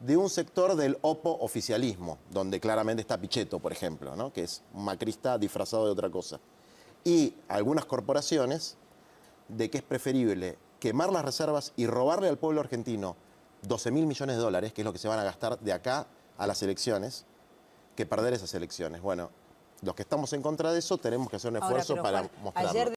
de un sector del opo oficialismo, donde claramente está Pichetto, por ejemplo, ¿no? que es un macrista disfrazado de otra cosa. Y algunas corporaciones de que es preferible quemar las reservas y robarle al pueblo argentino 12 mil millones de dólares, que es lo que se van a gastar de acá a las elecciones, que perder esas elecciones. Bueno, los que estamos en contra de eso tenemos que hacer un esfuerzo para mostrarlo.